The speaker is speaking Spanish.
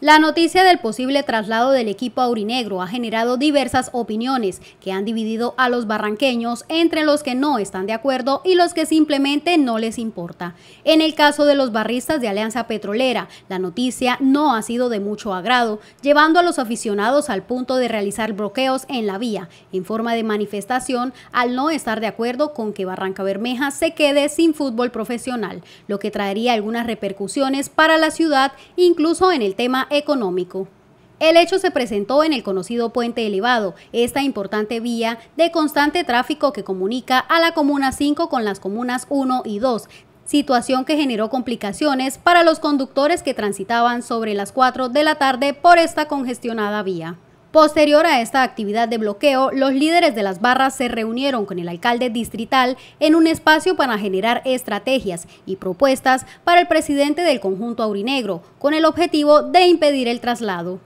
La noticia del posible traslado del equipo aurinegro ha generado diversas opiniones que han dividido a los barranqueños entre los que no están de acuerdo y los que simplemente no les importa. En el caso de los barristas de Alianza Petrolera, la noticia no ha sido de mucho agrado, llevando a los aficionados al punto de realizar bloqueos en la vía en forma de manifestación al no estar de acuerdo con que Barranca Bermeja se quede sin fútbol profesional, lo que traería algunas repercusiones para la ciudad, incluso en el tema económico. El hecho se presentó en el conocido puente elevado, esta importante vía de constante tráfico que comunica a la Comuna 5 con las comunas 1 y 2, situación que generó complicaciones para los conductores que transitaban sobre las 4 de la tarde por esta congestionada vía. Posterior a esta actividad de bloqueo, los líderes de las barras se reunieron con el alcalde distrital en un espacio para generar estrategias y propuestas para el presidente del conjunto aurinegro, con el objetivo de impedir el traslado.